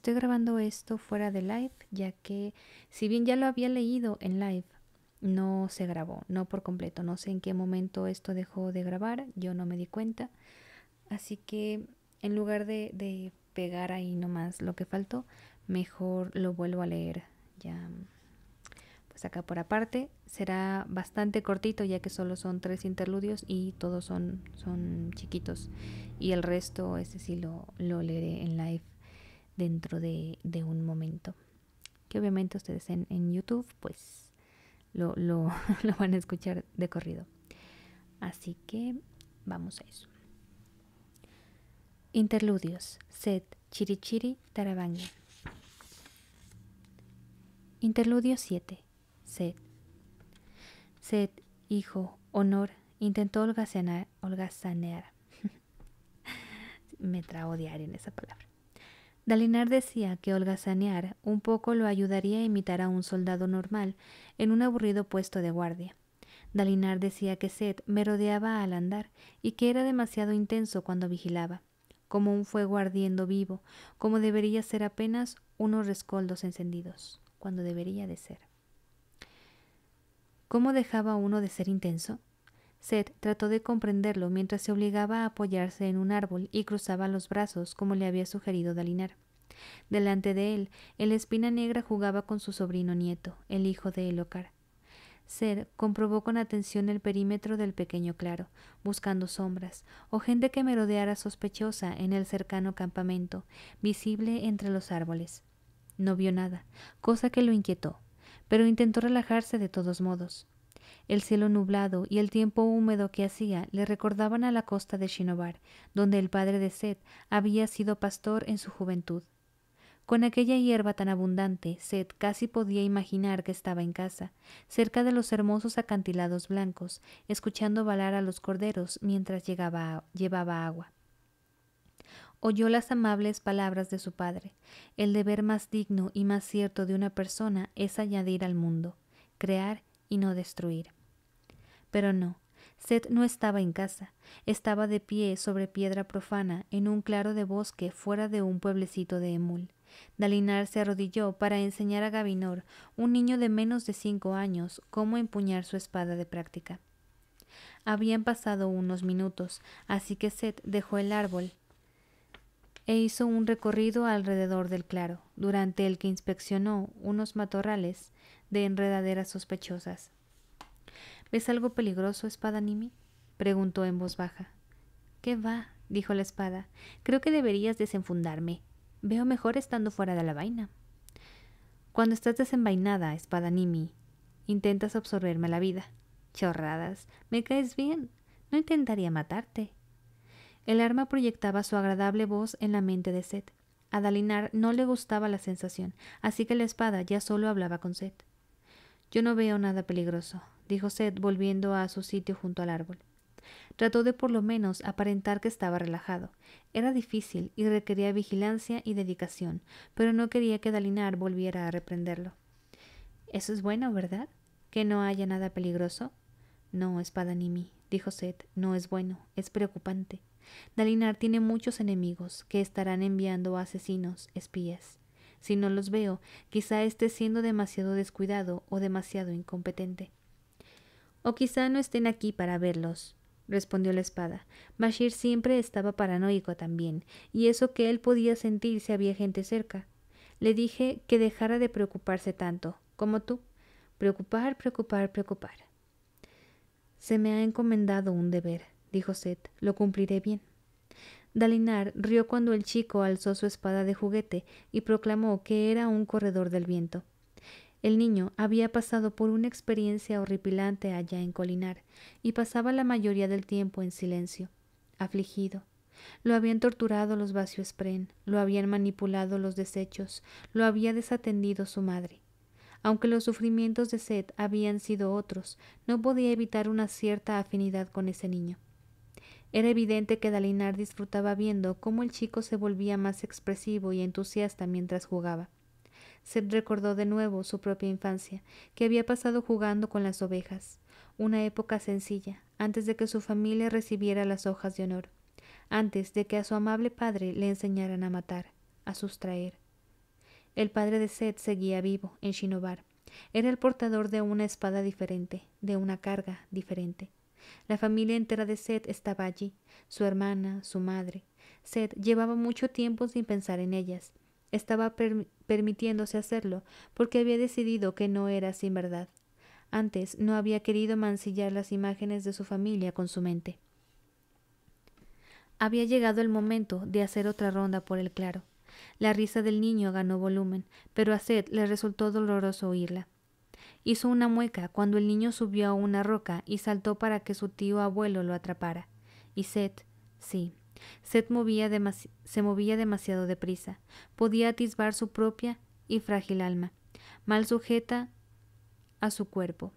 estoy grabando esto fuera de live, ya que si bien ya lo había leído en live, no se grabó, no por completo. No sé en qué momento esto dejó de grabar, yo no me di cuenta. Así que en lugar de, pegar ahí nomás lo que faltó, mejor lo vuelvo a leer ya pues acá por aparte. Será bastante cortito ya que solo son tres interludios y todos son, son chiquitos. Y el resto, ese sí lo, lo leeré en live dentro de, un momento. Que obviamente ustedes en, YouTube pues lo, lo, van a escuchar de corrido. Así que vamos a eso. Interludios. sed Chirichiri. Tarabanga. Interludio 7. Set. Set, hijo, honor, intentó holgazanear. Me trago diario en esa palabra. Dalinar decía que holgazanear un poco lo ayudaría a imitar a un soldado normal en un aburrido puesto de guardia. Dalinar decía que Seth merodeaba al andar y que era demasiado intenso cuando vigilaba, como un fuego ardiendo vivo, como debería ser apenas unos rescoldos encendidos, cuando debería de ser. ¿Cómo dejaba uno de ser intenso? Seth trató de comprenderlo mientras se obligaba a apoyarse en un árbol y cruzaba los brazos como le había sugerido Dalinar. Delante de él, el espina negra jugaba con su sobrino nieto, el hijo de Elocar. Sed comprobó con atención el perímetro del pequeño claro, buscando sombras o gente que merodeara sospechosa en el cercano campamento, visible entre los árboles. No vio nada, cosa que lo inquietó, pero intentó relajarse de todos modos. El cielo nublado y el tiempo húmedo que hacía le recordaban a la costa de Shinobar, donde el padre de Seth había sido pastor en su juventud. Con aquella hierba tan abundante, Seth casi podía imaginar que estaba en casa, cerca de los hermosos acantilados blancos, escuchando balar a los corderos mientras llevaba agua. Oyó las amables palabras de su padre. El deber más digno y más cierto de una persona es añadir al mundo, crear y no destruir. Pero no, Set no estaba en casa, estaba de pie sobre piedra profana en un claro de bosque fuera de un pueblecito de Emul. Dalinar se arrodilló para enseñar a Gavinor, un niño de menos de cinco años, cómo empuñar su espada de práctica. Habían pasado unos minutos, así que Set dejó el árbol e hizo un recorrido alrededor del claro, durante el que inspeccionó unos matorrales, de enredaderas sospechosas. ¿Ves algo peligroso, espada Nimi? preguntó en voz baja. ¿Qué va? dijo la espada. Creo que deberías desenfundarme. Veo mejor estando fuera de la vaina. Cuando estás desenvainada, espada Nimi, intentas absorberme la vida. Chorradas, me caes bien. No intentaría matarte. El arma proyectaba su agradable voz en la mente de Seth. A Dalinar no le gustaba la sensación, así que la espada ya solo hablaba con set yo no veo nada peligroso, dijo Set, volviendo a su sitio junto al árbol. Trató de por lo menos aparentar que estaba relajado. Era difícil y requería vigilancia y dedicación, pero no quería que Dalinar volviera a reprenderlo. Eso es bueno, ¿verdad? ¿Que no haya nada peligroso? No, espada mí, dijo Seth, no es bueno, es preocupante. Dalinar tiene muchos enemigos que estarán enviando asesinos, espías. Si no los veo, quizá esté siendo demasiado descuidado o demasiado incompetente. O quizá no estén aquí para verlos, respondió la espada. Bashir siempre estaba paranoico también, y eso que él podía sentir si había gente cerca. Le dije que dejara de preocuparse tanto, como tú. Preocupar, preocupar, preocupar. Se me ha encomendado un deber, dijo Seth. Lo cumpliré bien. Dalinar rió cuando el chico alzó su espada de juguete y proclamó que era un corredor del viento. El niño había pasado por una experiencia horripilante allá en Colinar, y pasaba la mayoría del tiempo en silencio, afligido. Lo habían torturado los Spren, lo habían manipulado los desechos, lo había desatendido su madre. Aunque los sufrimientos de Seth habían sido otros, no podía evitar una cierta afinidad con ese niño. Era evidente que Dalinar disfrutaba viendo cómo el chico se volvía más expresivo y entusiasta mientras jugaba. Sed recordó de nuevo su propia infancia, que había pasado jugando con las ovejas, una época sencilla, antes de que su familia recibiera las hojas de honor, antes de que a su amable padre le enseñaran a matar, a sustraer. El padre de Seth seguía vivo en Shinobar. Era el portador de una espada diferente, de una carga diferente. La familia entera de Seth estaba allí, su hermana, su madre. Seth llevaba mucho tiempo sin pensar en ellas. Estaba permitiéndose hacerlo, porque había decidido que no era sin verdad. Antes no había querido mancillar las imágenes de su familia con su mente. Había llegado el momento de hacer otra ronda por el claro. La risa del niño ganó volumen, pero a Seth le resultó doloroso oírla. Hizo una mueca cuando el niño subió a una roca y saltó para que su tío abuelo lo atrapara. Y Seth, sí, Seth movía se movía demasiado deprisa. Podía atisbar su propia y frágil alma, mal sujeta a su cuerpo,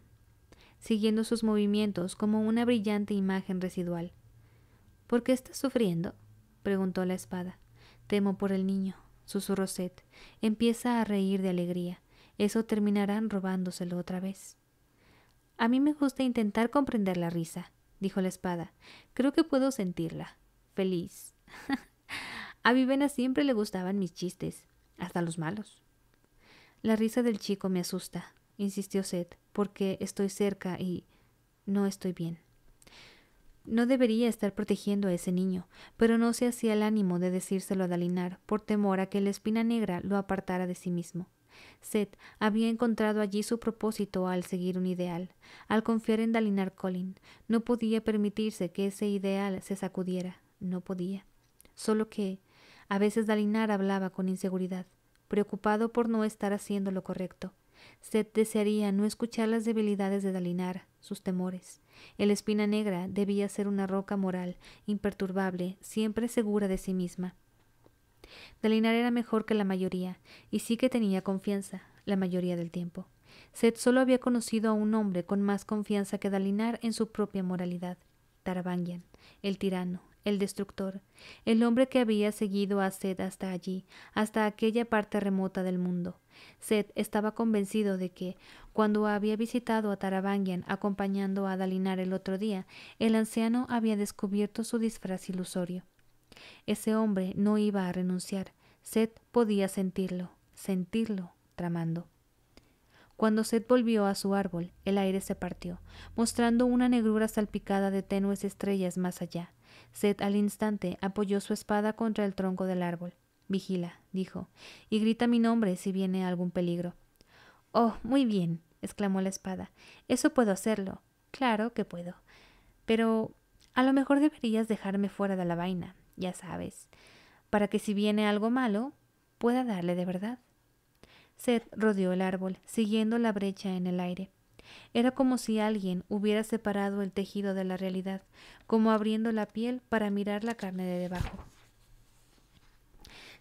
siguiendo sus movimientos como una brillante imagen residual. ¿Por qué estás sufriendo? preguntó la espada. Temo por el niño, susurró Seth. Empieza a reír de alegría eso terminarán robándoselo otra vez. A mí me gusta intentar comprender la risa, dijo la espada. Creo que puedo sentirla. Feliz. a Vivena siempre le gustaban mis chistes, hasta los malos. La risa del chico me asusta, insistió Seth, porque estoy cerca y no estoy bien. No debería estar protegiendo a ese niño, pero no se hacía el ánimo de decírselo a Dalinar por temor a que la espina negra lo apartara de sí mismo. Seth había encontrado allí su propósito al seguir un ideal, al confiar en Dalinar Colin. No podía permitirse que ese ideal se sacudiera. No podía. Solo que a veces Dalinar hablaba con inseguridad, preocupado por no estar haciendo lo correcto. Seth desearía no escuchar las debilidades de Dalinar, sus temores. El espina negra debía ser una roca moral, imperturbable, siempre segura de sí misma. Dalinar era mejor que la mayoría, y sí que tenía confianza, la mayoría del tiempo. Seth solo había conocido a un hombre con más confianza que Dalinar en su propia moralidad, Tarabangian, el tirano, el destructor, el hombre que había seguido a Seth hasta allí, hasta aquella parte remota del mundo. Seth estaba convencido de que, cuando había visitado a Tarabangian acompañando a Dalinar el otro día, el anciano había descubierto su disfraz ilusorio. Ese hombre no iba a renunciar. Seth podía sentirlo, sentirlo, tramando. Cuando Seth volvió a su árbol, el aire se partió, mostrando una negrura salpicada de tenues estrellas más allá. Seth al instante apoyó su espada contra el tronco del árbol. Vigila, dijo, y grita mi nombre si viene algún peligro. Oh, muy bien, exclamó la espada. Eso puedo hacerlo. Claro que puedo. Pero a lo mejor deberías dejarme fuera de la vaina ya sabes, para que si viene algo malo, pueda darle de verdad. Seth rodeó el árbol, siguiendo la brecha en el aire. Era como si alguien hubiera separado el tejido de la realidad, como abriendo la piel para mirar la carne de debajo.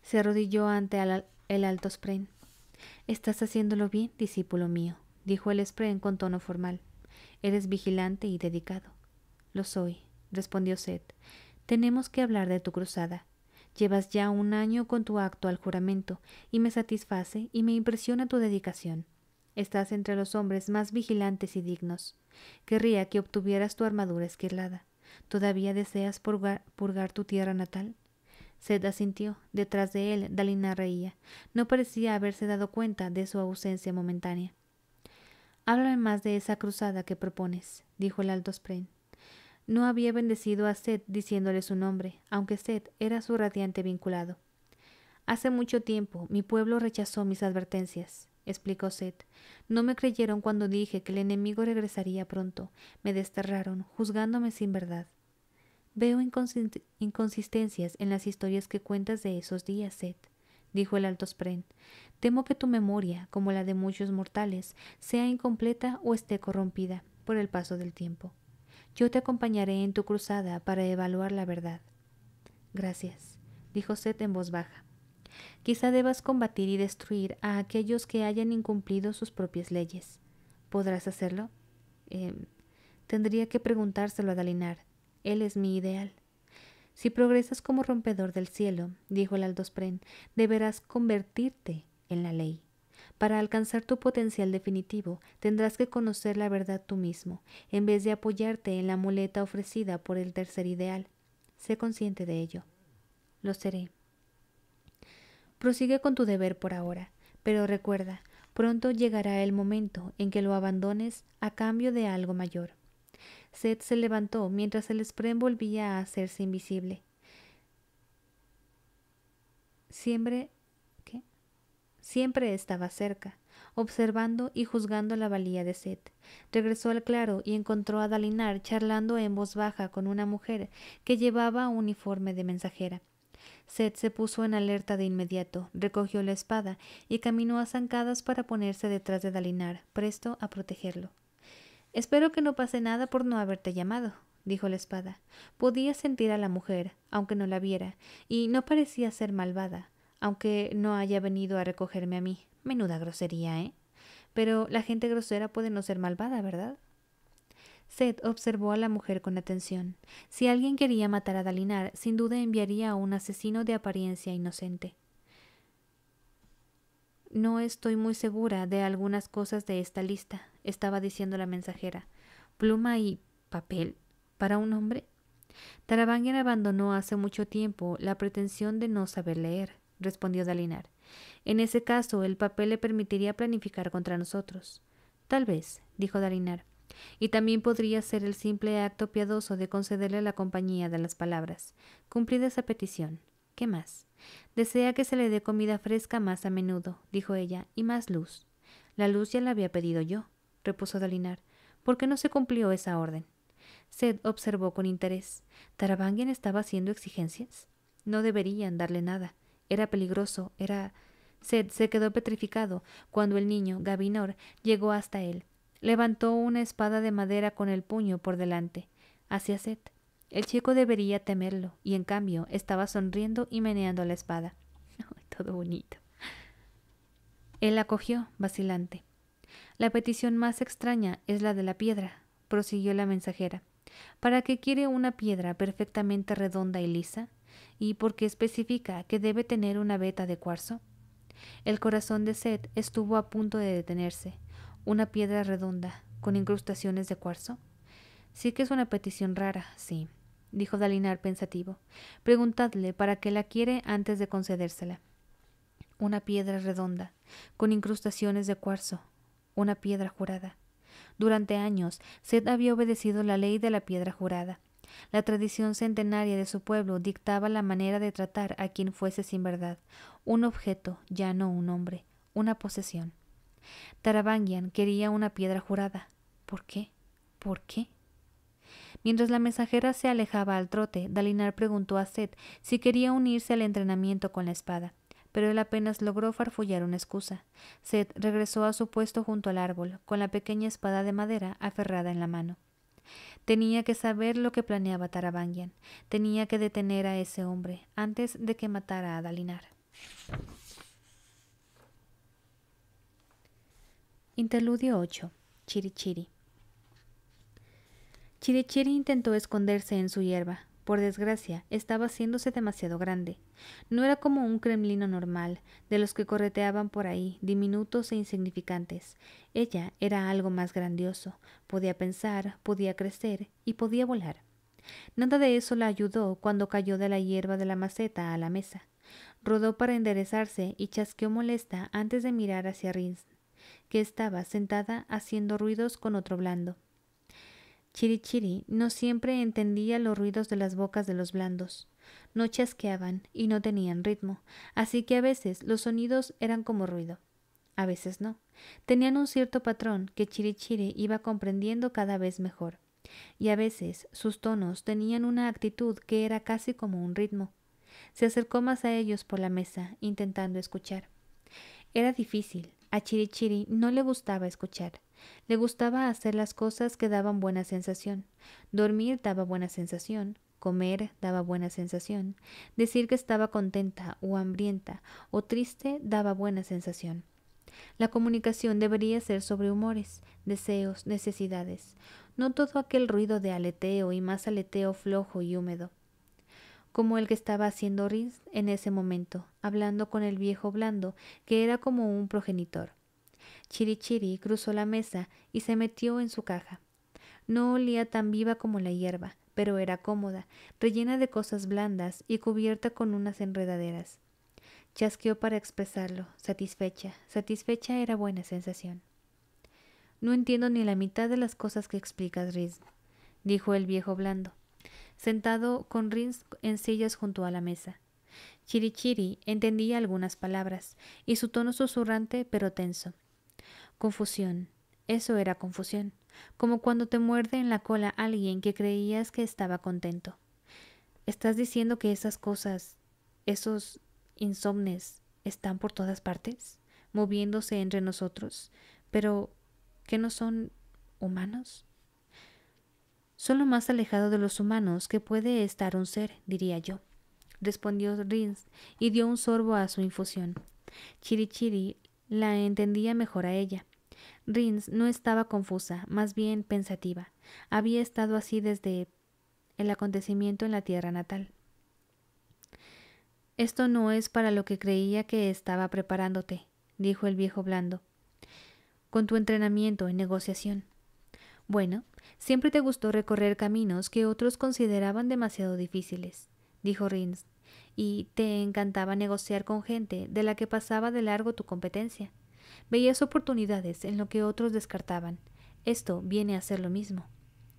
Se arrodilló ante el alto Spren. Estás haciéndolo bien, discípulo mío, dijo el Spren con tono formal. Eres vigilante y dedicado. Lo soy, respondió Seth. Tenemos que hablar de tu cruzada. Llevas ya un año con tu acto al juramento, y me satisface y me impresiona tu dedicación. Estás entre los hombres más vigilantes y dignos. Querría que obtuvieras tu armadura esquilada. ¿Todavía deseas purgar, tu tierra natal? Sed asintió. Detrás de él, Dalina reía. No parecía haberse dado cuenta de su ausencia momentánea. Háblame más de esa cruzada que propones, dijo el alto Spren no había bendecido a Seth diciéndole su nombre, aunque Seth era su radiante vinculado. Hace mucho tiempo mi pueblo rechazó mis advertencias, explicó Seth. No me creyeron cuando dije que el enemigo regresaría pronto. Me desterraron, juzgándome sin verdad. Veo inconsistencias en las historias que cuentas de esos días, Seth, dijo el alto Spren. Temo que tu memoria, como la de muchos mortales, sea incompleta o esté corrompida por el paso del tiempo. Yo te acompañaré en tu cruzada para evaluar la verdad. Gracias, dijo Seth en voz baja. Quizá debas combatir y destruir a aquellos que hayan incumplido sus propias leyes. ¿Podrás hacerlo? Em, tendría que preguntárselo a Dalinar. Él es mi ideal. Si progresas como rompedor del cielo, dijo el Aldospren, deberás convertirte en la ley. Para alcanzar tu potencial definitivo, tendrás que conocer la verdad tú mismo, en vez de apoyarte en la muleta ofrecida por el tercer ideal. Sé consciente de ello. Lo seré. Prosigue con tu deber por ahora, pero recuerda, pronto llegará el momento en que lo abandones a cambio de algo mayor. Seth se levantó mientras el spray volvía a hacerse invisible. Siempre Siempre estaba cerca, observando y juzgando la valía de Seth. Regresó al claro y encontró a Dalinar charlando en voz baja con una mujer que llevaba uniforme de mensajera. Seth se puso en alerta de inmediato, recogió la espada y caminó a zancadas para ponerse detrás de Dalinar, presto a protegerlo. Espero que no pase nada por no haberte llamado, dijo la espada. Podía sentir a la mujer, aunque no la viera, y no parecía ser malvada aunque no haya venido a recogerme a mí. Menuda grosería, ¿eh? Pero la gente grosera puede no ser malvada, ¿verdad? Seth observó a la mujer con atención. Si alguien quería matar a Dalinar, sin duda enviaría a un asesino de apariencia inocente. No estoy muy segura de algunas cosas de esta lista, estaba diciendo la mensajera. Pluma y papel para un hombre. Tarabanger abandonó hace mucho tiempo la pretensión de no saber leer respondió Dalinar. En ese caso, el papel le permitiría planificar contra nosotros. Tal vez, dijo Dalinar. Y también podría ser el simple acto piadoso de concederle la compañía de las palabras. Cumplida esa petición. ¿Qué más? Desea que se le dé comida fresca más a menudo, dijo ella, y más luz. La luz ya la había pedido yo, repuso Dalinar. ¿Por qué no se cumplió esa orden? Sed observó con interés. ¿Tarabangian estaba haciendo exigencias? No deberían darle nada. Era peligroso, era... Sed se quedó petrificado cuando el niño, Gavinor, llegó hasta él. Levantó una espada de madera con el puño por delante, hacia Sed. El chico debería temerlo, y en cambio estaba sonriendo y meneando la espada. Todo bonito. Él la cogió, vacilante. La petición más extraña es la de la piedra, prosiguió la mensajera. ¿Para qué quiere una piedra perfectamente redonda y lisa? y porque especifica que debe tener una veta de cuarzo? El corazón de Seth estuvo a punto de detenerse. Una piedra redonda, con incrustaciones de cuarzo. Sí que es una petición rara, sí, dijo Dalinar pensativo. Preguntadle para qué la quiere antes de concedérsela. Una piedra redonda, con incrustaciones de cuarzo. Una piedra jurada. Durante años, Seth había obedecido la ley de la piedra jurada la tradición centenaria de su pueblo dictaba la manera de tratar a quien fuese sin verdad, un objeto, ya no un hombre, una posesión. Tarabangian quería una piedra jurada. ¿Por qué? ¿Por qué? Mientras la mensajera se alejaba al trote, Dalinar preguntó a Seth si quería unirse al entrenamiento con la espada, pero él apenas logró farfullar una excusa. Seth regresó a su puesto junto al árbol, con la pequeña espada de madera aferrada en la mano. Tenía que saber lo que planeaba Tarabangian. Tenía que detener a ese hombre antes de que matara a Dalinar. Interludio 8. Chirichiri. Chirichiri intentó esconderse en su hierba, por desgracia, estaba haciéndose demasiado grande. No era como un kremlino normal, de los que correteaban por ahí, diminutos e insignificantes. Ella era algo más grandioso. Podía pensar, podía crecer y podía volar. Nada de eso la ayudó cuando cayó de la hierba de la maceta a la mesa. Rodó para enderezarse y chasqueó molesta antes de mirar hacia Rins, que estaba sentada haciendo ruidos con otro blando. Chirichiri no siempre entendía los ruidos de las bocas de los blandos. No chasqueaban y no tenían ritmo, así que a veces los sonidos eran como ruido. A veces no. Tenían un cierto patrón que Chirichiri iba comprendiendo cada vez mejor. Y a veces sus tonos tenían una actitud que era casi como un ritmo. Se acercó más a ellos por la mesa, intentando escuchar. Era difícil, a Chirichiri no le gustaba escuchar. Le gustaba hacer las cosas que daban buena sensación. Dormir daba buena sensación, comer daba buena sensación, decir que estaba contenta o hambrienta o triste daba buena sensación. La comunicación debería ser sobre humores, deseos, necesidades, no todo aquel ruido de aleteo y más aleteo flojo y húmedo como el que estaba haciendo Riz en ese momento, hablando con el viejo blando, que era como un progenitor. Chirichiri cruzó la mesa y se metió en su caja. No olía tan viva como la hierba, pero era cómoda, rellena de cosas blandas y cubierta con unas enredaderas. Chasqueó para expresarlo, satisfecha. Satisfecha era buena sensación. No entiendo ni la mitad de las cosas que explicas, Riz, dijo el viejo blando sentado con Rins en sillas junto a la mesa. Chirichiri entendía algunas palabras y su tono susurrante pero tenso. Confusión. Eso era confusión, como cuando te muerde en la cola alguien que creías que estaba contento. ¿Estás diciendo que esas cosas, esos insomnes, están por todas partes, moviéndose entre nosotros, pero que no son humanos? Solo lo más alejado de los humanos que puede estar un ser, diría yo, respondió Rins y dio un sorbo a su infusión. Chirichiri la entendía mejor a ella. Rins no estaba confusa, más bien pensativa. Había estado así desde el acontecimiento en la tierra natal. Esto no es para lo que creía que estaba preparándote, dijo el viejo blando, con tu entrenamiento en negociación. Bueno, Siempre te gustó recorrer caminos que otros consideraban demasiado difíciles, dijo Rins, y te encantaba negociar con gente de la que pasaba de largo tu competencia. Veías oportunidades en lo que otros descartaban. Esto viene a ser lo mismo.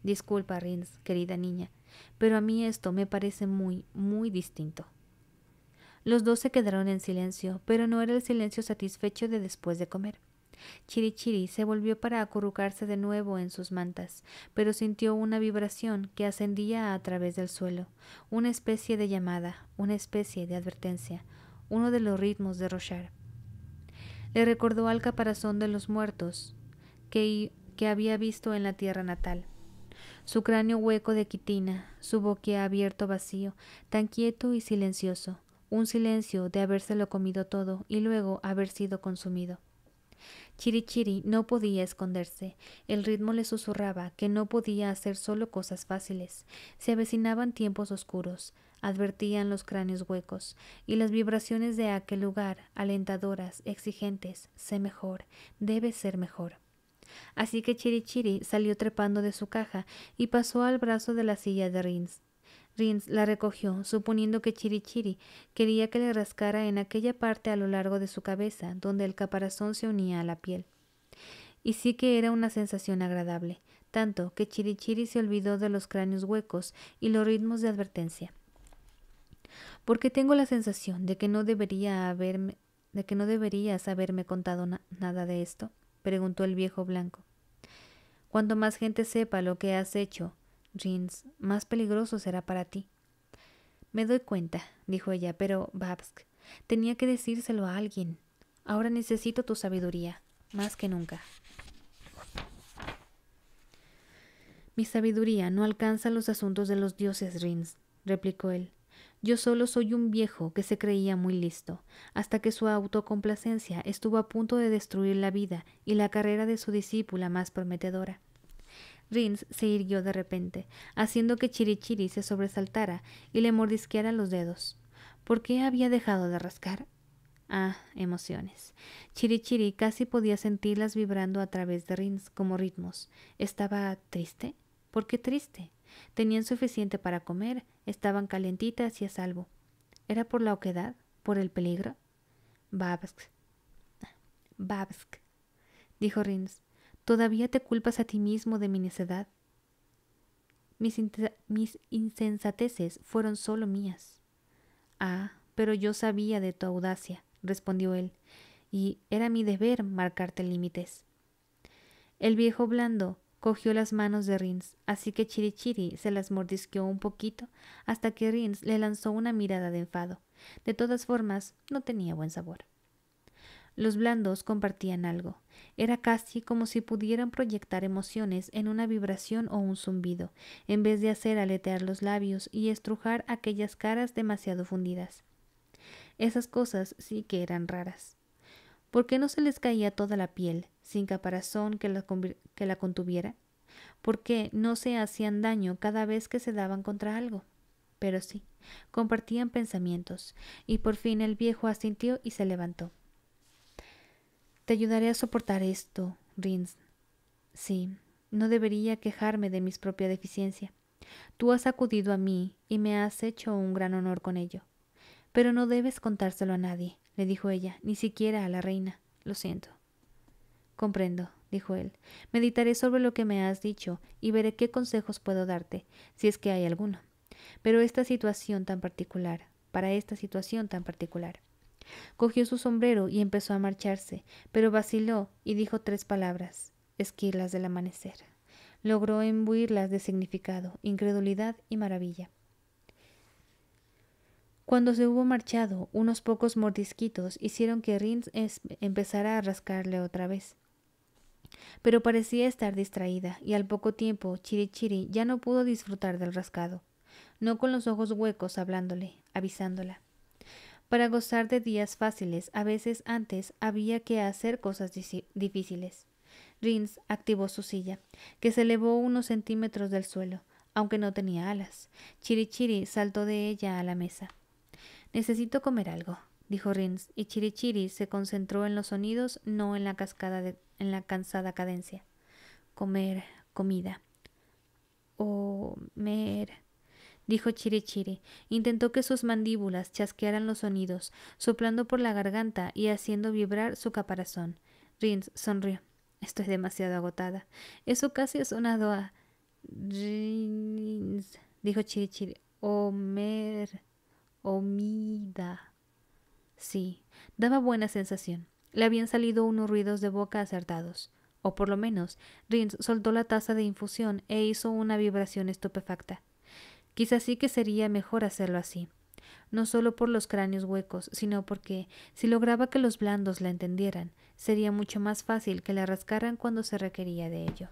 Disculpa, Rins, querida niña, pero a mí esto me parece muy, muy distinto. Los dos se quedaron en silencio, pero no era el silencio satisfecho de después de comer. Chirichiri se volvió para acurrucarse de nuevo en sus mantas, pero sintió una vibración que ascendía a través del suelo, una especie de llamada, una especie de advertencia, uno de los ritmos de Rochard. Le recordó al caparazón de los muertos que, había visto en la tierra natal. Su cráneo hueco de quitina, su boque abierto vacío, tan quieto y silencioso, un silencio de habérselo comido todo y luego haber sido consumido. Chirichiri no podía esconderse. El ritmo le susurraba que no podía hacer solo cosas fáciles. Se avecinaban tiempos oscuros, advertían los cráneos huecos, y las vibraciones de aquel lugar, alentadoras, exigentes, sé mejor, debe ser mejor. Así que Chirichiri salió trepando de su caja y pasó al brazo de la silla de Rins la recogió, suponiendo que Chirichiri quería que le rascara en aquella parte a lo largo de su cabeza, donde el caparazón se unía a la piel. Y sí que era una sensación agradable, tanto que Chirichiri se olvidó de los cráneos huecos y los ritmos de advertencia. Porque tengo la sensación de que no debería haberme de que no deberías haberme contado nada de esto, preguntó el viejo blanco. Cuanto más gente sepa lo que has hecho, Rins, más peligroso será para ti. Me doy cuenta, dijo ella, pero, Babsk, tenía que decírselo a alguien. Ahora necesito tu sabiduría, más que nunca. Mi sabiduría no alcanza los asuntos de los dioses, Rins, replicó él. Yo solo soy un viejo que se creía muy listo, hasta que su autocomplacencia estuvo a punto de destruir la vida y la carrera de su discípula más prometedora. Rins se irguió de repente, haciendo que Chirichiri se sobresaltara y le mordisqueara los dedos. ¿Por qué había dejado de rascar? Ah, emociones. Chirichiri casi podía sentirlas vibrando a través de Rins como ritmos. ¿Estaba triste? ¿Por qué triste? Tenían suficiente para comer, estaban calentitas y a salvo. ¿Era por la oquedad? ¿Por el peligro? Babsk. Babsk, dijo Rins. ¿Todavía te culpas a ti mismo de mi necedad? Mis, insensateces fueron solo mías. Ah, pero yo sabía de tu audacia, respondió él, y era mi deber marcarte límites. El viejo blando cogió las manos de Rins, así que Chirichiri se las mordisqueó un poquito hasta que Rins le lanzó una mirada de enfado. De todas formas, no tenía buen sabor. Los blandos compartían algo. Era casi como si pudieran proyectar emociones en una vibración o un zumbido, en vez de hacer aletear los labios y estrujar aquellas caras demasiado fundidas. Esas cosas sí que eran raras. ¿Por qué no se les caía toda la piel, sin caparazón que la, contuviera? ¿Por qué no se hacían daño cada vez que se daban contra algo? Pero sí, compartían pensamientos, y por fin el viejo asintió y se levantó. Te ayudaré a soportar esto, Rins. Sí, no debería quejarme de mi propia deficiencia. Tú has acudido a mí y me has hecho un gran honor con ello. Pero no debes contárselo a nadie, le dijo ella, ni siquiera a la reina. Lo siento. Comprendo, dijo él. Meditaré sobre lo que me has dicho y veré qué consejos puedo darte, si es que hay alguno. Pero esta situación tan particular, para esta situación tan particular. Cogió su sombrero y empezó a marcharse, pero vaciló y dijo tres palabras, esquilas del amanecer. Logró embuirlas de significado, incredulidad y maravilla. Cuando se hubo marchado, unos pocos mordisquitos hicieron que Rins empezara a rascarle otra vez. Pero parecía estar distraída, y al poco tiempo Chirichiri ya no pudo disfrutar del rascado, no con los ojos huecos hablándole, avisándola para gozar de días fáciles, a veces antes había que hacer cosas difíciles. Rins activó su silla, que se elevó unos centímetros del suelo, aunque no tenía alas. Chirichiri saltó de ella a la mesa. Necesito comer algo, dijo Rins, y Chirichiri se concentró en los sonidos, no en la cascada en la cansada cadencia. Comer, comida. Comer dijo Chirichiri. Intentó que sus mandíbulas chasquearan los sonidos, soplando por la garganta y haciendo vibrar su caparazón. Rins sonrió. Estoy demasiado agotada. Eso casi ha sonado a. Rins, dijo Chirichiri. Omer. Omida. Sí, daba buena sensación. Le habían salido unos ruidos de boca acertados o por lo menos, Rins soltó la taza de infusión e hizo una vibración estupefacta. Quizás sí que sería mejor hacerlo así, no solo por los cráneos huecos, sino porque, si lograba que los blandos la entendieran, sería mucho más fácil que la rascaran cuando se requería de ello.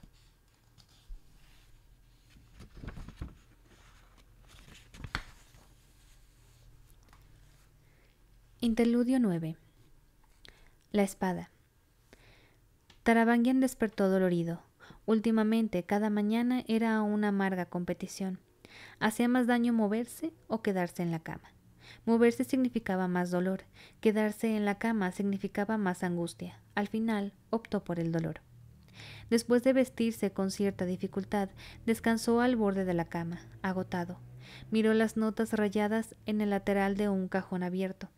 Interludio 9. La espada. Tarabanguien despertó dolorido. Últimamente, cada mañana era una amarga competición. Hacía más daño moverse o quedarse en la cama. Moverse significaba más dolor, quedarse en la cama significaba más angustia. Al final, optó por el dolor. Después de vestirse con cierta dificultad, descansó al borde de la cama, agotado. Miró las notas rayadas en el lateral de un cajón abierto.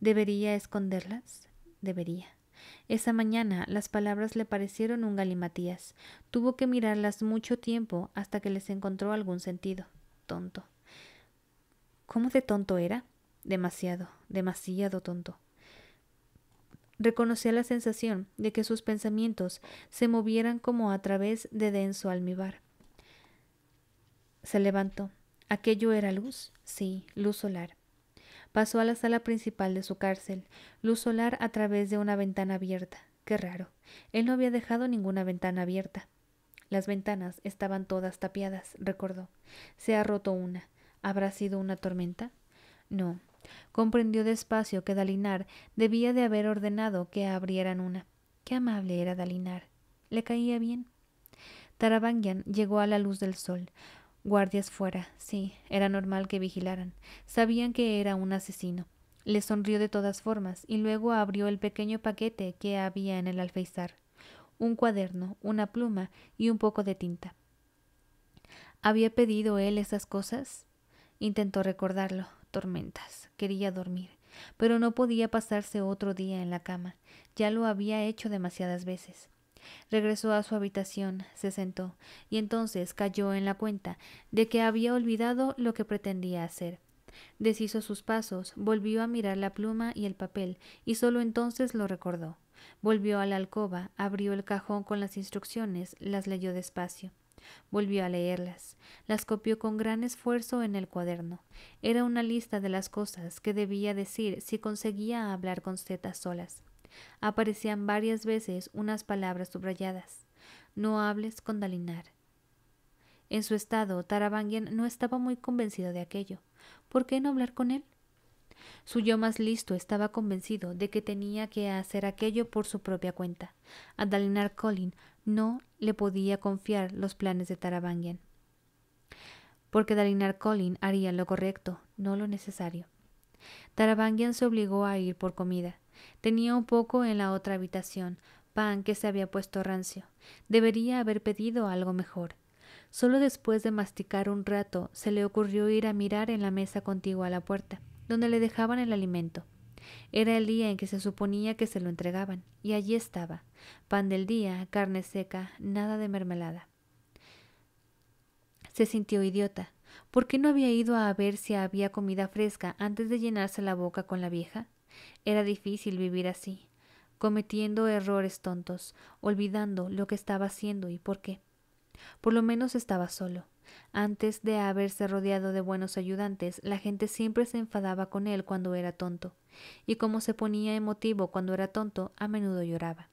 ¿Debería esconderlas? Debería. Esa mañana las palabras le parecieron un galimatías. Tuvo que mirarlas mucho tiempo hasta que les encontró algún sentido. Tonto. ¿Cómo de tonto era? Demasiado, demasiado tonto. Reconocía la sensación de que sus pensamientos se movieran como a través de denso almíbar. Se levantó. ¿Aquello era luz? Sí, luz solar. Pasó a la sala principal de su cárcel, luz solar a través de una ventana abierta. Qué raro. Él no había dejado ninguna ventana abierta. Las ventanas estaban todas tapiadas, recordó. Se ha roto una. ¿Habrá sido una tormenta? No. Comprendió despacio que Dalinar debía de haber ordenado que abrieran una. Qué amable era Dalinar. Le caía bien. Taravangian llegó a la luz del sol. Guardias fuera, sí, era normal que vigilaran. Sabían que era un asesino. Le sonrió de todas formas y luego abrió el pequeño paquete que había en el alféizar. Un cuaderno, una pluma y un poco de tinta. ¿Había pedido él esas cosas? Intentó recordarlo. Tormentas. Quería dormir. Pero no podía pasarse otro día en la cama. Ya lo había hecho demasiadas veces. Regresó a su habitación, se sentó, y entonces cayó en la cuenta de que había olvidado lo que pretendía hacer. Deshizo sus pasos, volvió a mirar la pluma y el papel, y solo entonces lo recordó. Volvió a la alcoba, abrió el cajón con las instrucciones, las leyó despacio. Volvió a leerlas. Las copió con gran esfuerzo en el cuaderno. Era una lista de las cosas que debía decir si conseguía hablar con Zetas solas aparecían varias veces unas palabras subrayadas. No hables con Dalinar. En su estado, Tarabangian no estaba muy convencido de aquello. ¿Por qué no hablar con él? Su yo más listo estaba convencido de que tenía que hacer aquello por su propia cuenta. A Dalinar Collin no le podía confiar los planes de Tarabangian. Porque Dalinar Collin haría lo correcto, no lo necesario. Tarabangian se obligó a ir por comida. Tenía un poco en la otra habitación, pan que se había puesto rancio. Debería haber pedido algo mejor. Solo después de masticar un rato se le ocurrió ir a mirar en la mesa contigua a la puerta, donde le dejaban el alimento. Era el día en que se suponía que se lo entregaban, y allí estaba pan del día, carne seca, nada de mermelada. Se sintió idiota. ¿Por qué no había ido a ver si había comida fresca antes de llenarse la boca con la vieja? Era difícil vivir así, cometiendo errores tontos, olvidando lo que estaba haciendo y por qué. Por lo menos estaba solo. Antes de haberse rodeado de buenos ayudantes, la gente siempre se enfadaba con él cuando era tonto, y como se ponía emotivo cuando era tonto, a menudo lloraba.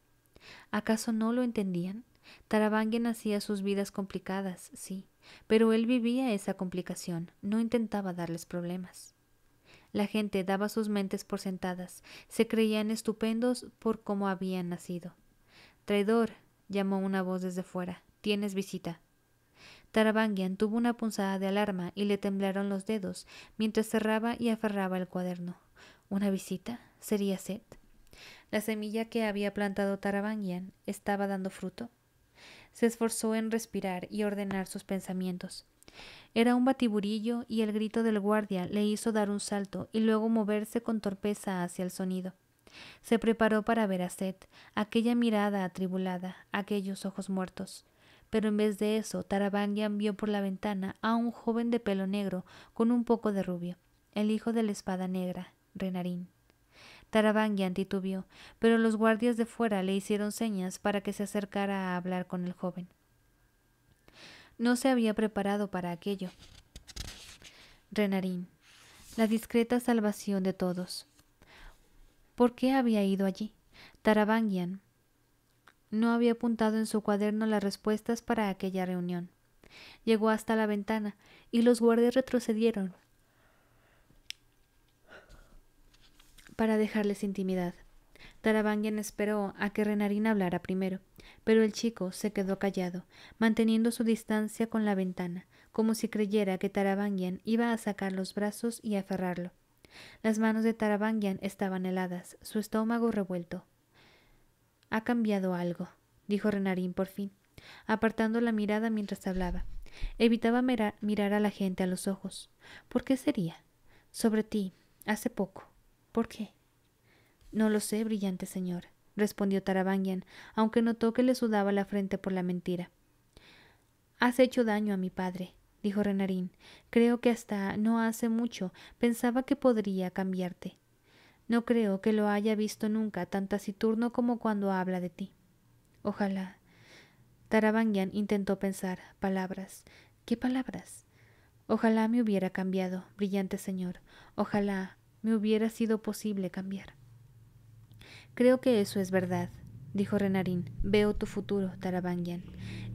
¿Acaso no lo entendían? Tarabanguen hacía sus vidas complicadas, sí, pero él vivía esa complicación, no intentaba darles problemas. La gente daba sus mentes por sentadas, se creían estupendos por cómo habían nacido. Traidor, llamó una voz desde fuera, tienes visita. Tarabangian tuvo una punzada de alarma y le temblaron los dedos mientras cerraba y aferraba el cuaderno. ¿Una visita? ¿Sería sed? La semilla que había plantado Tarabangian estaba dando fruto. Se esforzó en respirar y ordenar sus pensamientos. Era un batiburillo y el grito del guardia le hizo dar un salto y luego moverse con torpeza hacia el sonido. Se preparó para ver a Seth, aquella mirada atribulada, aquellos ojos muertos. Pero en vez de eso, Tarabangian vio por la ventana a un joven de pelo negro con un poco de rubio, el hijo de la espada negra, Renarín. Tarabangian titubió, pero los guardias de fuera le hicieron señas para que se acercara a hablar con el joven. No se había preparado para aquello. Renarín. La discreta salvación de todos. ¿Por qué había ido allí? Tarabangian no había apuntado en su cuaderno las respuestas para aquella reunión. Llegó hasta la ventana y los guardias retrocedieron para dejarles intimidad. Tarabangian esperó a que Renarín hablara primero pero el chico se quedó callado, manteniendo su distancia con la ventana, como si creyera que Tarabangian iba a sacar los brazos y aferrarlo. Las manos de Tarabangian estaban heladas, su estómago revuelto. Ha cambiado algo, dijo Renarín por fin, apartando la mirada mientras hablaba. Evitaba mirar a la gente a los ojos. ¿Por qué sería? Sobre ti, hace poco. ¿Por qué? No lo sé, brillante señora respondió Tarabangian, aunque notó que le sudaba la frente por la mentira. Has hecho daño a mi padre, dijo Renarín. Creo que hasta no hace mucho pensaba que podría cambiarte. No creo que lo haya visto nunca tan taciturno como cuando habla de ti. Ojalá. Tarabangian intentó pensar palabras. ¿Qué palabras? Ojalá me hubiera cambiado, brillante señor. Ojalá me hubiera sido posible cambiar. Creo que eso es verdad, dijo Renarín. Veo tu futuro, Tarabangian.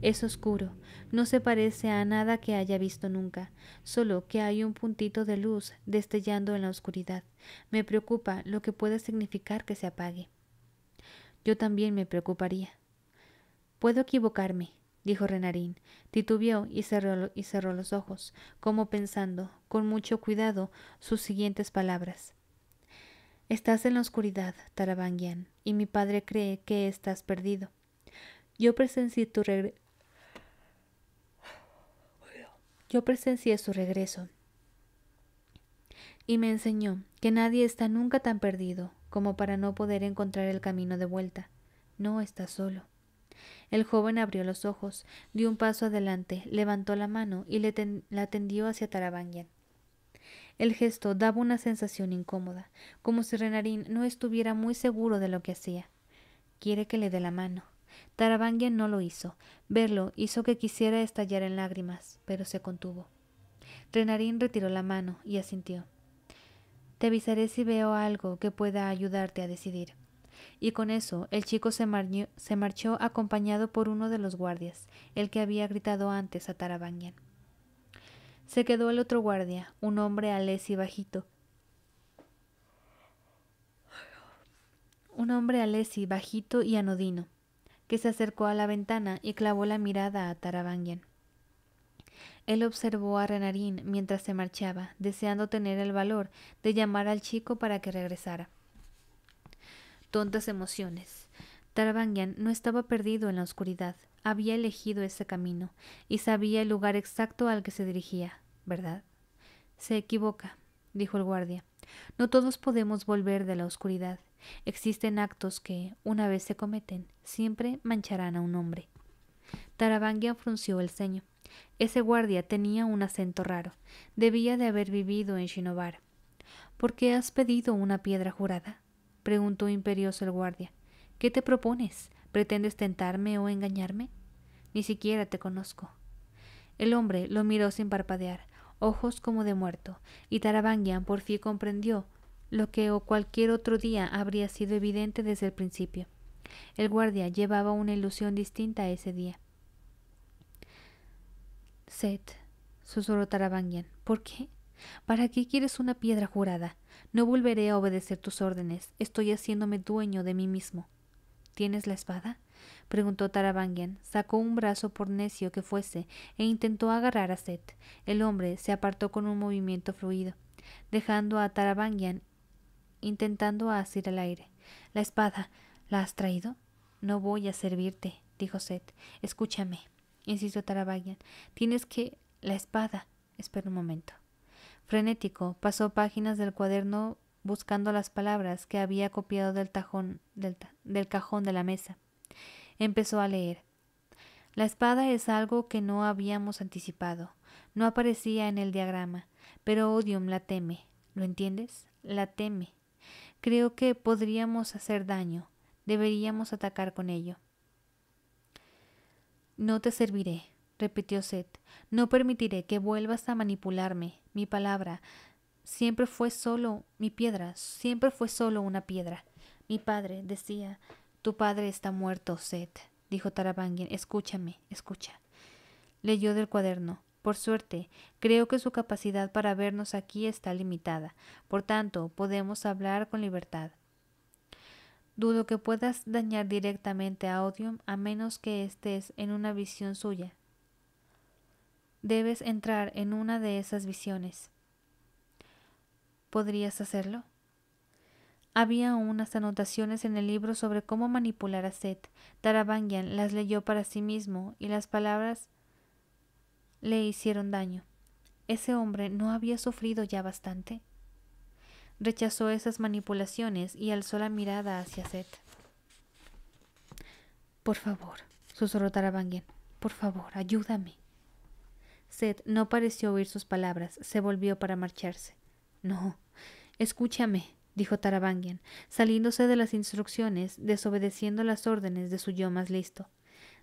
Es oscuro, no se parece a nada que haya visto nunca, solo que hay un puntito de luz destellando en la oscuridad. Me preocupa lo que pueda significar que se apague. Yo también me preocuparía. Puedo equivocarme, dijo Renarín. Titubeó y cerró, y cerró los ojos, como pensando, con mucho cuidado, sus siguientes palabras. Estás en la oscuridad, Tarabangian, y mi padre cree que estás perdido. Yo presencié tu regreso. Yo presencié su regreso. Y me enseñó que nadie está nunca tan perdido como para no poder encontrar el camino de vuelta. No estás solo. El joven abrió los ojos, dio un paso adelante, levantó la mano y la tendió hacia Tarabangian. El gesto daba una sensación incómoda, como si Renarín no estuviera muy seguro de lo que hacía. Quiere que le dé la mano. Tarabangia no lo hizo. Verlo hizo que quisiera estallar en lágrimas, pero se contuvo. Renarín retiró la mano y asintió. Te avisaré si veo algo que pueda ayudarte a decidir. Y con eso el chico se, marchó acompañado por uno de los guardias, el que había gritado antes a Tarabangian. Se quedó el otro guardia, un hombre alés bajito. Un hombre alesi bajito y anodino, que se acercó a la ventana y clavó la mirada a Tarabangian. Él observó a Renarín mientras se marchaba, deseando tener el valor de llamar al chico para que regresara. Tontas emociones. Tarabangian no estaba perdido en la oscuridad, había elegido ese camino y sabía el lugar exacto al que se dirigía, ¿verdad? Se equivoca, dijo el guardia. No todos podemos volver de la oscuridad. Existen actos que, una vez se cometen, siempre mancharán a un hombre. Tarabangia frunció el ceño. Ese guardia tenía un acento raro. Debía de haber vivido en Shinobar. ¿Por qué has pedido una piedra jurada? preguntó imperioso el guardia. ¿Qué te propones? ¿Pretendes tentarme o engañarme? Ni siquiera te conozco. El hombre lo miró sin parpadear, ojos como de muerto, y Tarabangian por fin comprendió lo que o cualquier otro día habría sido evidente desde el principio. El guardia llevaba una ilusión distinta ese día. Set, susurró Tarabangian, ¿por qué? ¿Para qué quieres una piedra jurada? No volveré a obedecer tus órdenes. Estoy haciéndome dueño de mí mismo. ¿Tienes la espada? preguntó Tarabangian. Sacó un brazo por necio que fuese e intentó agarrar a Set. El hombre se apartó con un movimiento fluido, dejando a Tarabangian intentando asir al aire. La espada. ¿La has traído? No voy a servirte, dijo Set. Escúchame, insistió Tarabangian. Tienes que. La espada. Espera un momento. Frenético, pasó páginas del cuaderno buscando las palabras que había copiado del, tajón, del cajón de la mesa. Empezó a leer. La espada es algo que no habíamos anticipado. No aparecía en el diagrama, pero Odium la teme. ¿Lo entiendes? La teme. Creo que podríamos hacer daño. Deberíamos atacar con ello. No te serviré, repitió Seth. No permitiré que vuelvas a manipularme. Mi palabra siempre fue solo mi piedra, siempre fue solo una piedra. Mi padre decía tu padre está muerto, Seth, dijo Tarabanguin. Escúchame, escucha. Leyó del cuaderno. Por suerte, creo que su capacidad para vernos aquí está limitada. Por tanto, podemos hablar con libertad. Dudo que puedas dañar directamente a Odium a menos que estés en una visión suya. Debes entrar en una de esas visiones. ¿Podrías hacerlo? Había unas anotaciones en el libro sobre cómo manipular a Seth. Tarabangian las leyó para sí mismo y las palabras le hicieron daño. ¿Ese hombre no había sufrido ya bastante? Rechazó esas manipulaciones y alzó la mirada hacia Seth. Por favor, susurró Tarabangian, por favor, ayúdame. Set no pareció oír sus palabras, se volvió para marcharse. No, escúchame, dijo Tarabangian, saliéndose de las instrucciones, desobedeciendo las órdenes de su yo más listo.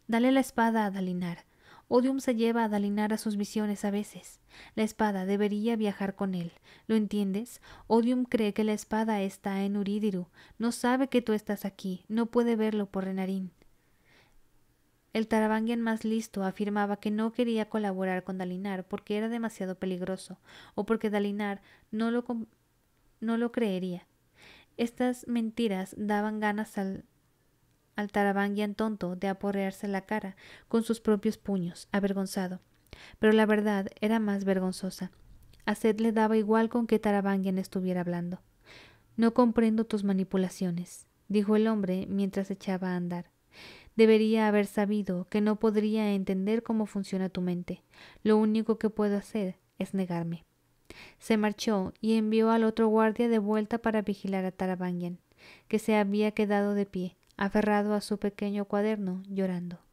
Dale la espada a Dalinar. Odium se lleva a Dalinar a sus visiones a veces. La espada debería viajar con él. ¿Lo entiendes? Odium cree que la espada está en Uridiru. No sabe que tú estás aquí. No puede verlo por Renarín. El tarabangian más listo afirmaba que no quería colaborar con Dalinar porque era demasiado peligroso, o porque Dalinar no lo no lo creería. Estas mentiras daban ganas al, al tarabanguian tonto de aporrearse la cara con sus propios puños, avergonzado. Pero la verdad era más vergonzosa. A sed le daba igual con que Tarabangian estuviera hablando. No comprendo tus manipulaciones, dijo el hombre mientras echaba a andar. Debería haber sabido que no podría entender cómo funciona tu mente. Lo único que puedo hacer es negarme. Se marchó y envió al otro guardia de vuelta para vigilar a Tarabangian, que se había quedado de pie, aferrado a su pequeño cuaderno, llorando.